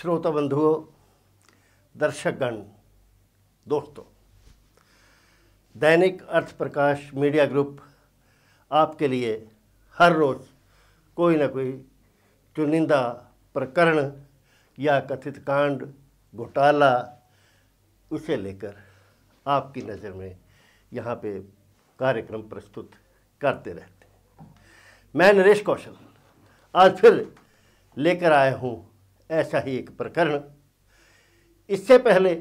श्रोता बंधुओं दर्शकगण दोस्तों दैनिक अर्थ प्रकाश मीडिया ग्रुप आपके लिए हर रोज़ कोई ना कोई चुनिंदा प्रकरण या कथित कांड घोटाला उसे लेकर आपकी नज़र में यहाँ पे कार्यक्रम प्रस्तुत करते रहते हैं मैं नरेश कौशल आज फिर लेकर आया हूँ ऐसा ही एक प्रकरण इससे पहले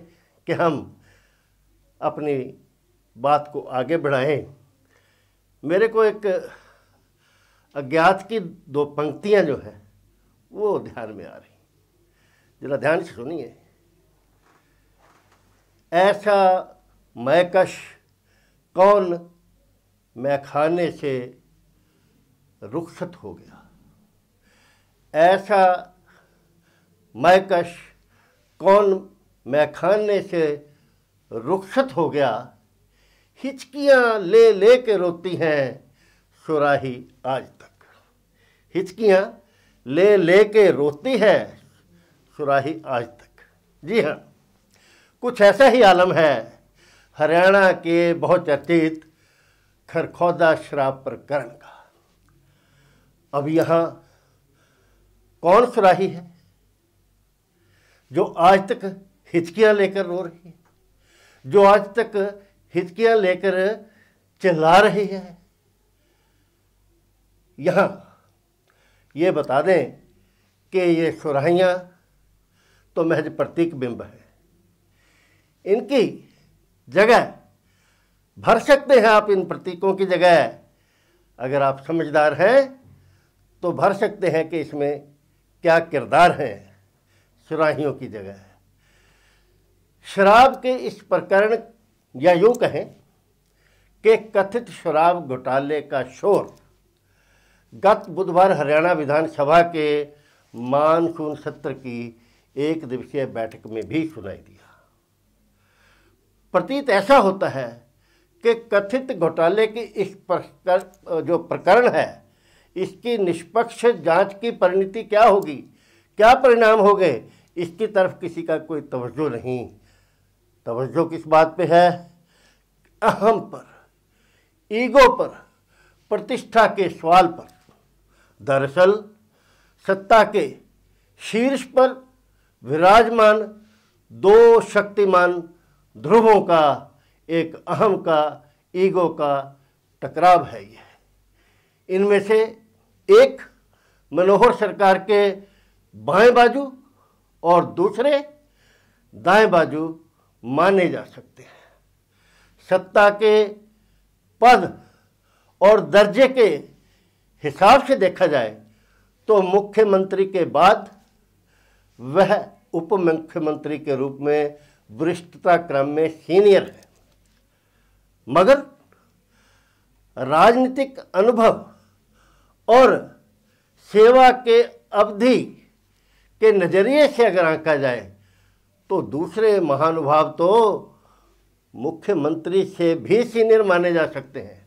कि हम अपनी बात को आगे बढ़ाएं मेरे को एक अज्ञात की दो पंक्तियां जो हैं वो ध्यान में आ रही जरा ध्यान से सुनिए ऐसा मैकश कौन मैखाने खाने से रुखसत हो गया ऐसा मैकश कौन मैखाने से रुखसत हो गया हिचकियाँ ले ले के रोती हैं सुराही आज तक हिचकियाँ ले ले के रोती है सुराही आज तक जी हाँ कुछ ऐसा ही आलम है हरियाणा के बहुत अतीत खरखौदा शराब प्रकरण का अब यहाँ कौन सुराही है जो आज तक हिचकियाँ लेकर रो रही है जो आज तक हिचकियाँ लेकर चिल्ला रही है यहाँ ये बता दें कि ये सुराहियाँ तो महज प्रतीक बिंब है इनकी जगह भर सकते हैं आप इन प्रतीकों की जगह अगर आप समझदार हैं तो भर सकते हैं कि इसमें क्या किरदार हैं सुराहियों की जगह है शराब के इस प्रकरण या यूँ कहें कि कथित शराब घोटाले का शोर गत बुधवार हरियाणा विधानसभा के मानसून सत्र की एक दिवसीय बैठक में भी सुनाई दिया प्रतीत ऐसा होता है कि कथित घोटाले की इस प्रकर जो प्रकरण है इसकी निष्पक्ष जांच की परिणति क्या होगी क्या परिणाम हो गए इसकी तरफ किसी का कोई तवज्जो नहीं तवज्जो किस बात पे है अहम पर ईगो पर प्रतिष्ठा के सवाल पर दरअसल सत्ता के शीर्ष पर विराजमान दो शक्तिमान ध्रुवों का एक अहम का ईगो का टकराव है यह इनमें से एक मनोहर सरकार के बाएं बाजू और दूसरे दाएं बाजू माने जा सकते हैं सत्ता के पद और दर्जे के हिसाब से देखा जाए तो मुख्यमंत्री के बाद वह उप मुख्यमंत्री के रूप में वरिष्ठता क्रम में सीनियर है मगर राजनीतिक अनुभव और सेवा के अवधि के नज़रिए से अगर आंका जाए तो दूसरे महानुभाव तो मुख्यमंत्री से भी सीनियर माने जा सकते हैं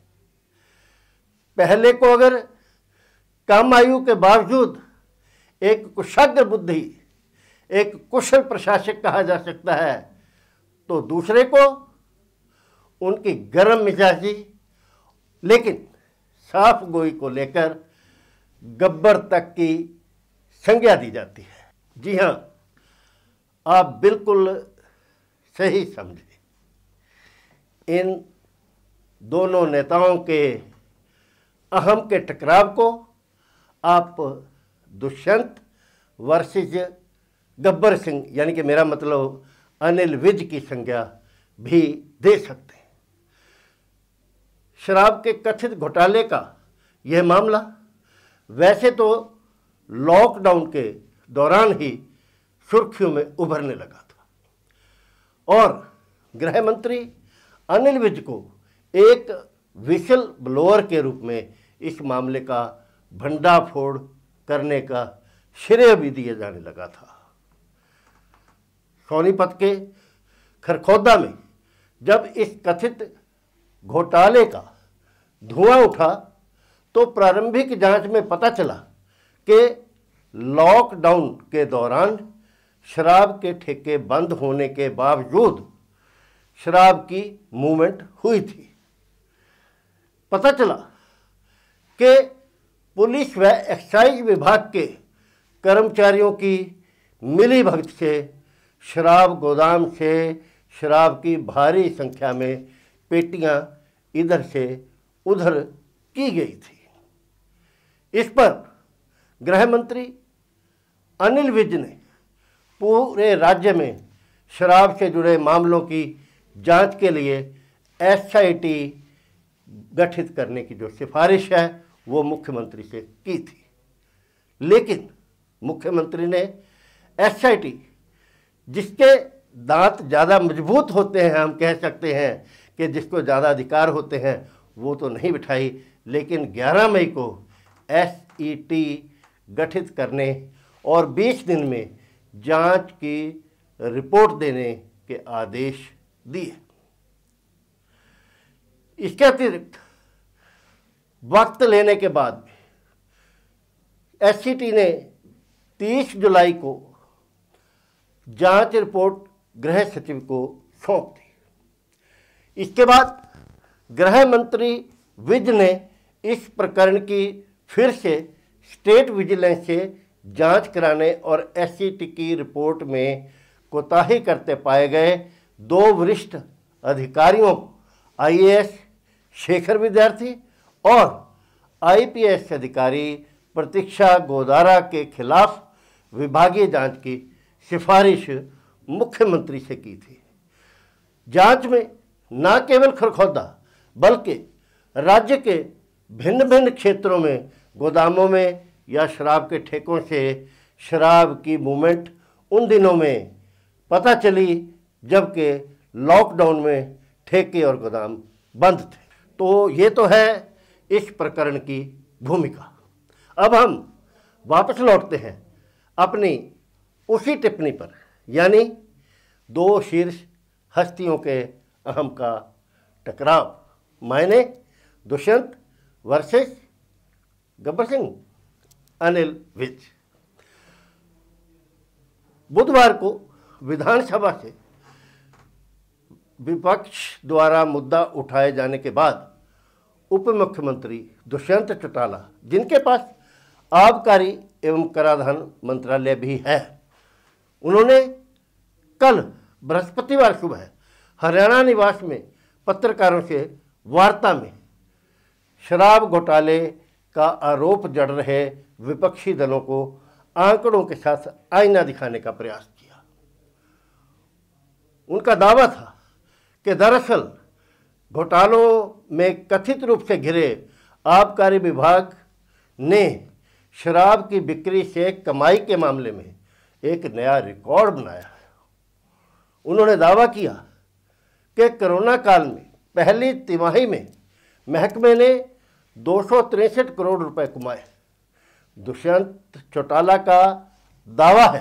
पहले को अगर कम आयु के बावजूद एक कुशाग्र बुद्धि एक कुशल प्रशासक कहा जा सकता है तो दूसरे को उनकी गर्म मिजाजी लेकिन साफ गोई को लेकर गब्बर तक की संज्ञा दी जाती है जी हाँ आप बिल्कुल सही समझे इन दोनों नेताओं के अहम के टकराव को आप दुष्यंत वर्सिज गब्बर सिंह यानी कि मेरा मतलब अनिल विज की संज्ञा भी दे सकते हैं शराब के कथित घोटाले का यह मामला वैसे तो लॉकडाउन के दौरान ही सुर्खियों में उभरने लगा था और गृह मंत्री अनिल विज को एक विशल ब्लोअर के रूप में इस मामले का भंडाफोड़ करने का श्रेय भी दिया जाने लगा था सोनीपत के खरखौदा में जब इस कथित घोटाले का धुआं उठा तो प्रारंभिक जांच में पता चला कि लॉकडाउन के दौरान शराब के ठेके बंद होने के बावजूद शराब की मूवमेंट हुई थी पता चला कि पुलिस व एक्साइज विभाग के कर्मचारियों की मिली भक्त से शराब गोदाम से शराब की भारी संख्या में पेटियां इधर से उधर की गई थी इस पर गृह मंत्री अनिल विज ने पूरे राज्य में शराब से जुड़े मामलों की जांच के लिए एसआईटी गठित करने की जो सिफारिश है वो मुख्यमंत्री से की थी लेकिन मुख्यमंत्री ने एसआईटी जिसके दांत ज़्यादा मजबूत होते हैं हम कह सकते हैं कि जिसको ज़्यादा अधिकार होते हैं वो तो नहीं बिठाई लेकिन 11 मई को एसईटी गठित करने और 20 दिन में जांच की रिपोर्ट देने के आदेश दिए इसके अतिरिक्त वक्त लेने के बाद भी एस ने 30 जुलाई को जांच रिपोर्ट गृह सचिव को सौंप दी इसके बाद गृह मंत्री विज ने इस प्रकरण की फिर से स्टेट विजिलेंस से जांच कराने और एस की रिपोर्ट में कोताही करते पाए गए दो वरिष्ठ अधिकारियों आईएएस शेखर विद्यार्थी और आईपीएस अधिकारी प्रतीक्षा गोदारा के खिलाफ विभागीय जांच की सिफारिश मुख्यमंत्री से की थी जांच में न केवल खरखौदा बल्कि राज्य के भिन्न भिन्न क्षेत्रों में गोदामों में या शराब के ठेकों से शराब की मूवमेंट उन दिनों में पता चली जबकि लॉकडाउन में ठेके और गोदाम बंद थे तो ये तो है इस प्रकरण की भूमिका अब हम वापस लौटते हैं अपनी उसी टिप्पणी पर यानी दो शीर्ष हस्तियों के अहम का टकराव मायने दुष्यंत वर्सेस गब्बर सिंह अनिल विज बुधवार को विधानसभा से विपक्ष द्वारा मुद्दा उठाए जाने के बाद उप मुख्यमंत्री दुष्यंत चौटाला जिनके पास आबकारी एवं कराधान मंत्रालय भी है उन्होंने कल बृहस्पतिवार सुबह हरियाणा निवास में पत्रकारों से वार्ता में शराब घोटाले का आरोप जड़ रहे विपक्षी दलों को आंकड़ों के साथ आईना दिखाने का प्रयास किया उनका दावा था कि दरअसल घोटालों में कथित रूप से घिरे आबकारी विभाग ने शराब की बिक्री से कमाई के मामले में एक नया रिकॉर्ड बनाया उन्होंने दावा किया कि कोरोना काल में पहली तिमाही में महकमे ने दो करोड़ रुपए कमाए दुष्यंत चौटाला का दावा है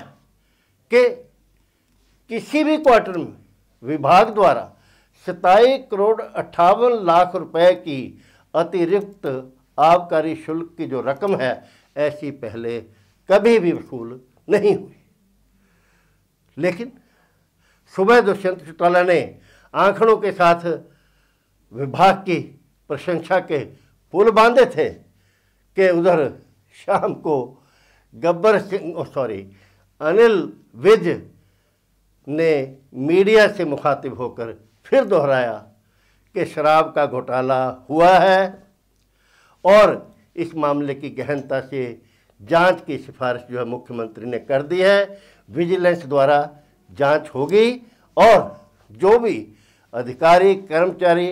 कि किसी भी क्वार्टर में विभाग द्वारा सताई करोड़ अट्ठावन लाख रुपए की अतिरिक्त आबकारी शुल्क की जो रकम है ऐसी पहले कभी भी वसूल नहीं हुई लेकिन सुबह दुष्यंत चौटाला ने आंकड़ों के साथ विभाग की प्रशंसा के पुल बांधे थे कि उधर शाम को गब्बर सिंह सॉरी अनिल विज ने मीडिया से मुखातिब होकर फिर दोहराया कि शराब का घोटाला हुआ है और इस मामले की गहनता से जांच की सिफारिश जो है मुख्यमंत्री ने कर दी है विजिलेंस द्वारा जांच होगी और जो भी अधिकारी कर्मचारी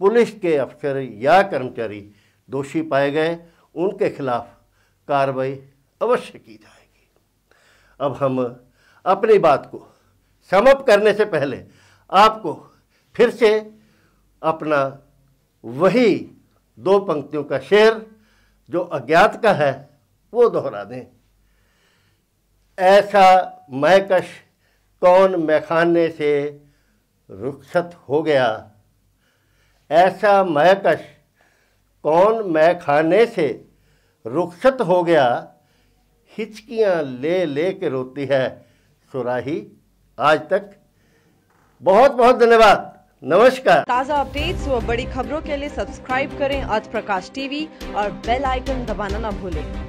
पुलिस के अफसर या कर्मचारी दोषी पाए गए उनके खिलाफ कार्रवाई अवश्य की जाएगी अब हम अपनी बात को समप करने से पहले आपको फिर से अपना वही दो पंक्तियों का शेर जो अज्ञात का है वो दोहरा दें ऐसा मैकश कौन मैखाने से रुखसत हो गया ऐसा मैकश कौन मैखाने से रुखसत हो गया हिचकियां ले ले के रोती है सुराही आज तक बहुत बहुत धन्यवाद नमस्कार ताज़ा अपडेट्स व बड़ी खबरों के लिए सब्सक्राइब करें आज प्रकाश टीवी और बेल आइकन दबाना न भूलें